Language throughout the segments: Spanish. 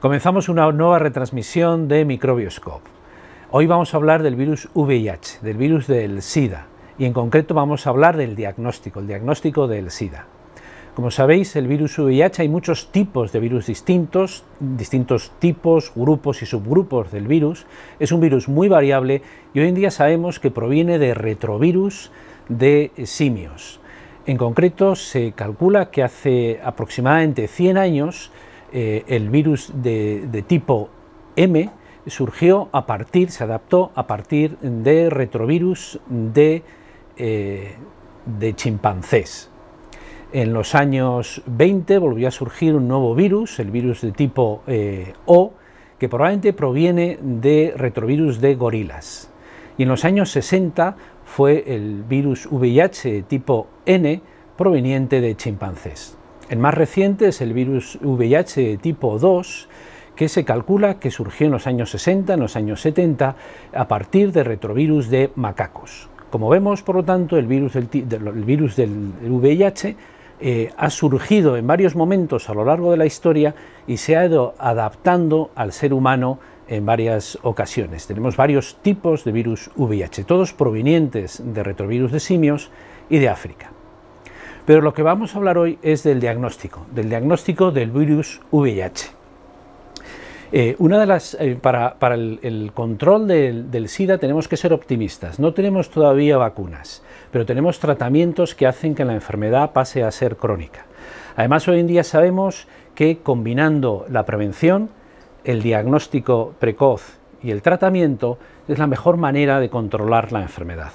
Comenzamos una nueva retransmisión de Microbioscope. Hoy vamos a hablar del virus VIH, del virus del SIDA, y en concreto vamos a hablar del diagnóstico, el diagnóstico del SIDA. Como sabéis, el virus VIH hay muchos tipos de virus distintos, distintos tipos, grupos y subgrupos del virus. Es un virus muy variable y hoy en día sabemos que proviene de retrovirus de simios. En concreto, se calcula que hace aproximadamente 100 años eh, el virus de, tipo M surgió a partir, se adaptó a partir de retrovirus de eh, chimpancés. En los años 20 volvió a surgir un nuevo virus, el virus de tipo eh, O, que probablemente proviene de retrovirus de gorilas. Y en los años 60 fue el virus VIH tipo N proveniente de chimpancés. El más reciente es el virus VIH tipo 2, que se calcula que surgió en los años 60, en los años 70, a partir de retrovirus de macacos. Como vemos, por lo tanto, el virus del, el virus del VIH eh, ha surgido en varios momentos a lo largo de la historia y se ha ido adaptando al ser humano en varias ocasiones. Tenemos varios tipos de virus VIH, todos provenientes de retrovirus de simios y de África. Pero lo que vamos a hablar hoy es del diagnóstico, del diagnóstico del virus VIH. Eh, una de las, eh, para, el, control del, del, SIDA tenemos que ser optimistas. No tenemos todavía vacunas, pero tenemos tratamientos que hacen que la enfermedad pase a ser crónica. Además, hoy en día sabemos que combinando la prevención, el diagnóstico precoz y el tratamiento es la mejor manera de controlar la enfermedad.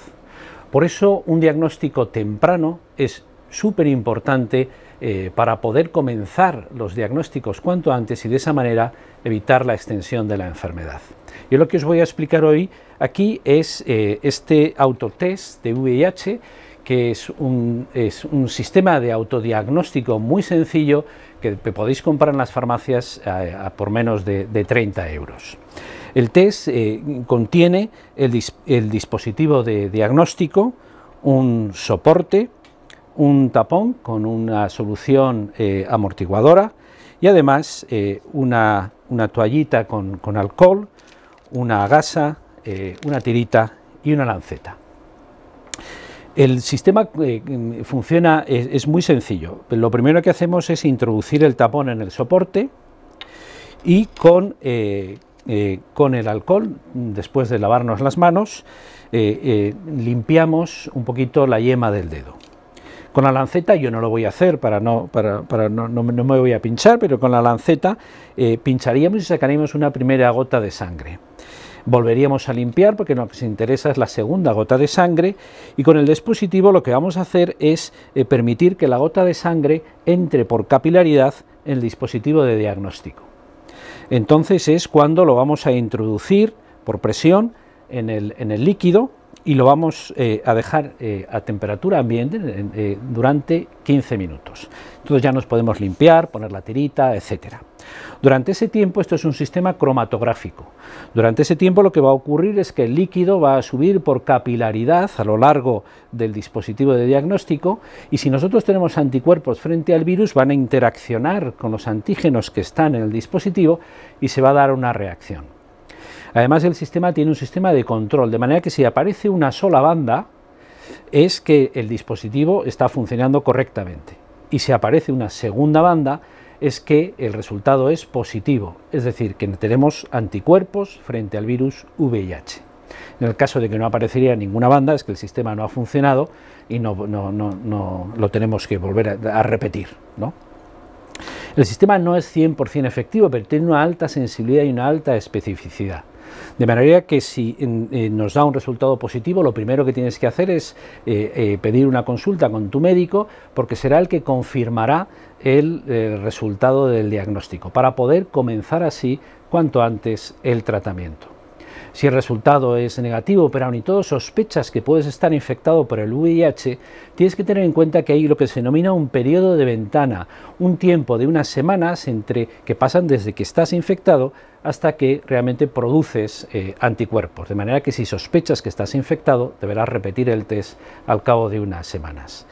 Por eso, un diagnóstico temprano es súper importante eh, para poder comenzar los diagnósticos cuanto antes y de esa manera evitar la extensión de la enfermedad. Yo lo que os voy a explicar hoy aquí es eh, este autotest de VIH que es un, es un, sistema de autodiagnóstico muy sencillo que, podéis comprar en las farmacias por menos de, 30 euros. El test eh, contiene el, el dispositivo de diagnóstico, un soporte, un tapón con una solución eh, amortiguadora y además eh, una, toallita con, alcohol, una gasa, eh, una tirita y una lanceta. El sistema funciona, es, muy sencillo. Lo primero que hacemos es introducir el tapón en el soporte y con, con el alcohol, después de lavarnos las manos, limpiamos un poquito la yema del dedo. Con la lanceta yo no lo voy a hacer para no, no, me voy a pinchar, pero con la lanceta eh, pincharíamos y sacaríamos una primera gota de sangre. Volveríamos a limpiar porque lo que nos interesa es la segunda gota de sangre y con el dispositivo lo que vamos a hacer es eh, permitir que la gota de sangre entre por capilaridad en el dispositivo de diagnóstico. Entonces es cuando lo vamos a introducir por presión en el, en el líquido y lo vamos eh, a dejar eh, a temperatura ambiente eh, durante 15 minutos. Entonces ya nos podemos limpiar, poner la tirita, etcétera. Durante ese tiempo, esto es un sistema cromatográfico, durante ese tiempo lo que va a ocurrir es que el líquido va a subir por capilaridad a lo largo del dispositivo de diagnóstico y si nosotros tenemos anticuerpos frente al virus van a interaccionar con los antígenos que están en el dispositivo y se va a dar una reacción. Además, el sistema tiene un sistema de control, de manera que si aparece una sola banda, es que el dispositivo está funcionando correctamente. Y si aparece una segunda banda, es que el resultado es positivo, es decir, que tenemos anticuerpos frente al virus VIH. En el caso de que no aparecería ninguna banda, es que el sistema no ha funcionado y no, lo tenemos que volver a, repetir. El sistema no es 100% efectivo, pero tiene una alta sensibilidad y una alta especificidad. De manera que si eh, nos da un resultado positivo, lo primero que tienes que hacer es eh, eh, pedir una consulta con tu médico, porque será el que confirmará el resultado del diagnóstico, para poder comenzar así cuanto antes el tratamiento. Si el resultado es negativo, pero aún y todo sospechas que puedes estar infectado por el VIH, tienes que tener en cuenta que hay lo que se denomina un periodo de ventana, un tiempo de unas semanas entre que pasan desde que estás infectado hasta que realmente produces eh, anticuerpos, de manera que si sospechas que estás infectado, deberás repetir el test al cabo de unas semanas.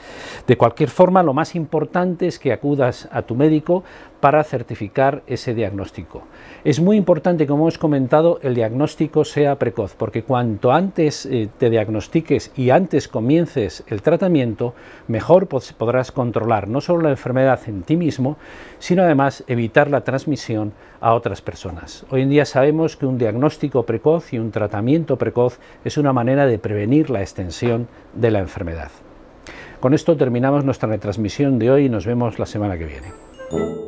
De cualquier forma, lo más importante es que acudas a tu médico para certificar ese diagnóstico. Es muy importante, como hemos comentado, el diagnóstico sea precoz, porque cuanto antes eh, te diagnostiques y antes comiences el tratamiento, mejor podrás controlar no solo la enfermedad en ti mismo, sino además evitar la transmisión a otras personas hoy en día sabemos que un diagnóstico precoz y un tratamiento precoz es una manera de prevenir la extensión de la enfermedad. Con esto terminamos nuestra retransmisión de hoy y nos vemos la semana que viene.